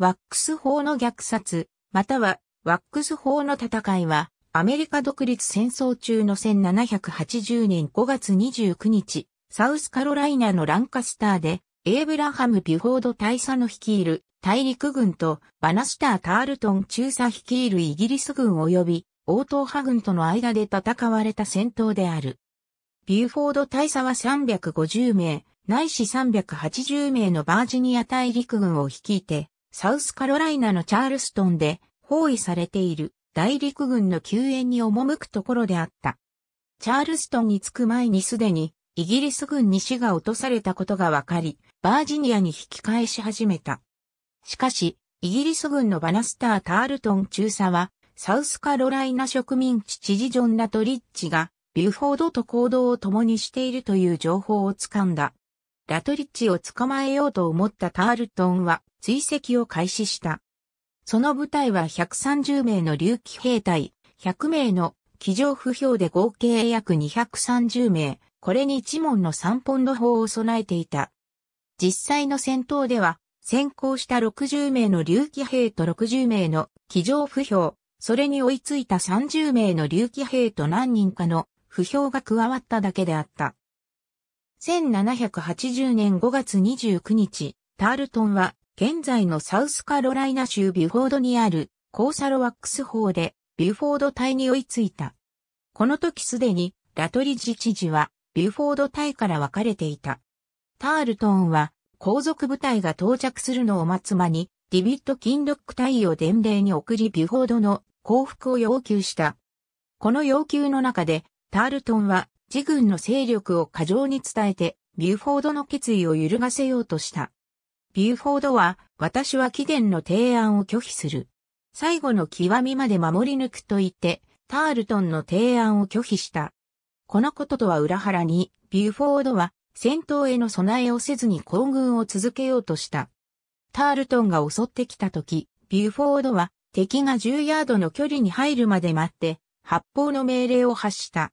ワックス法の虐殺、またはワックス法の戦いは、アメリカ独立戦争中の1780年5月29日、サウスカロライナのランカスターで、エイブラハム・ビュフォード大佐の率いる大陸軍とバナスター・タールトン中佐率いるイギリス軍及び王党派軍との間で戦われた戦闘である。ビュフォード大佐は350名、ないし380名のバージニア大陸軍を率いて、サウスカロライナのチャールストンで包囲されている大陸軍の救援に赴くところであった。チャールストンに着く前にすでにイギリス軍に死が落とされたことが分かり、バージニアに引き返し始めた。しかし、イギリス軍のバナスター・タールトン中佐は、サウスカロライナ植民地知事ジョン・ラトリッチが、ビュフォードと行動を共にしているという情報をつかんだ。ラトリッチを捕まえようと思ったタールトンは、追跡を開始した。その部隊は130名の竜騎兵隊、100名の騎乗不評で合計約230名、これに一門の3ポンド砲を備えていた。実際の戦闘では、先行した60名の竜騎兵と60名の騎乗不評、それに追いついた30名の竜騎兵と何人かの不評が加わっただけであった。1780年5月29日、タールトンは現在のサウスカロライナ州ビュフォードにあるコーサロワックス法でビュフォード隊に追いついた。この時すでにラトリジ知事はビュフォード隊から分かれていた。タールトンは皇族部隊が到着するのを待つ間にディビット・キンロック隊を伝令に送りビュフォードの降伏を要求した。この要求の中でタールトンは自軍の勢力を過剰に伝えてビュフォードの決意を揺るがせようとした。ビューフォードは、私は貴殿の提案を拒否する。最後の極みまで守り抜くと言って、タールトンの提案を拒否した。このこととは裏腹に、ビューフォードは戦闘への備えをせずに行軍を続けようとした。タールトンが襲ってきた時、ビューフォードは敵が10ヤードの距離に入るまで待って、発砲の命令を発した。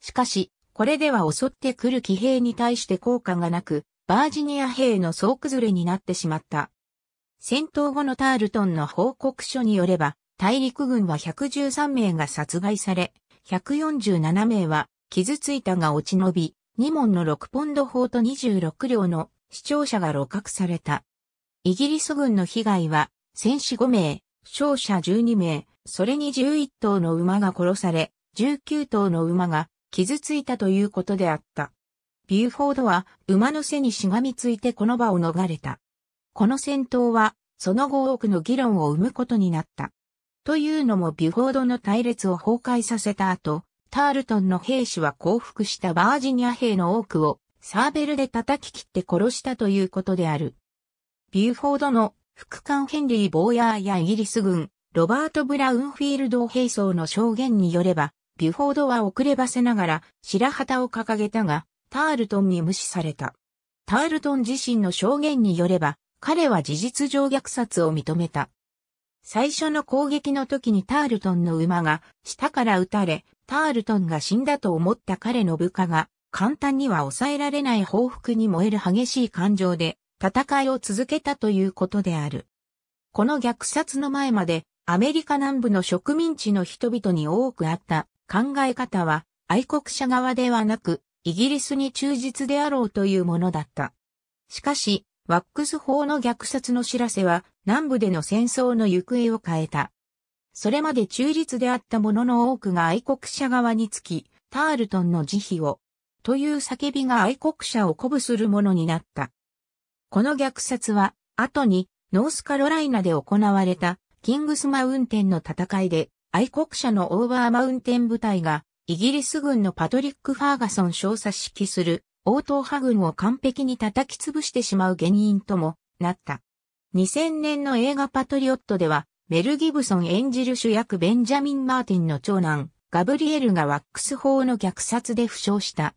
しかし、これでは襲ってくる騎兵に対して効果がなく、バージニア兵の総崩れになってしまった。戦闘後のタールトンの報告書によれば、大陸軍は113名が殺害され、147名は傷ついたが落ち延び、2門の6ポンド砲と26両の死傷者が露獲された。イギリス軍の被害は、戦死5名、負傷者12名、それに11頭の馬が殺され、19頭の馬が傷ついたということであった。ビューフォードは馬の背にしがみついてこの場を逃れた。この戦闘は、その後多くの議論を生むことになった。というのもビュフォードの隊列を崩壊させた後、タールトンの兵士は降伏したバージニア兵の多くをサーベルで叩き切って殺したということである。ビューフォードの副官ヘンリー・ボーヤーやイギリス軍、ロバート・ブラウンフィールド兵装の証言によれば、ビュフォードは遅ればせながら白旗を掲げたが、タールトンに無視された。タールトン自身の証言によれば、彼は事実上虐殺を認めた。最初の攻撃の時にタールトンの馬が下から撃たれ、タールトンが死んだと思った彼の部下が簡単には抑えられない報復に燃える激しい感情で戦いを続けたということである。この虐殺の前までアメリカ南部の植民地の人々に多くあった考え方は愛国者側ではなくイギリスに忠実であろうというものだった。しかし、ワックス法の虐殺の知らせは南部での戦争の行方を変えた。それまで中立であったものの多くが愛国者側につき、タールトンの慈悲を、という叫びが愛国者を鼓舞するものになった。この虐殺は、後に、ノースカロライナで行われた、キングスマウンテンの戦いで、愛国者のオーバーマウンテン部隊が、イギリス軍のパトリック・ファーガソン少佐指揮する、応答派軍を完璧に叩き潰してしまう原因ともなった。2000年の映画パトリオットでは、メル・ギブソン演じる主役ベンジャミン・マーティンの長男、ガブリエルがワックス砲の虐殺で負傷した。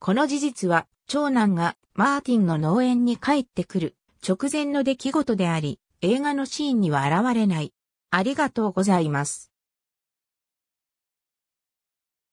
この事実は、長男がマーティンの農園に帰ってくる直前の出来事であり、映画のシーンには現れない。ありがとうございます。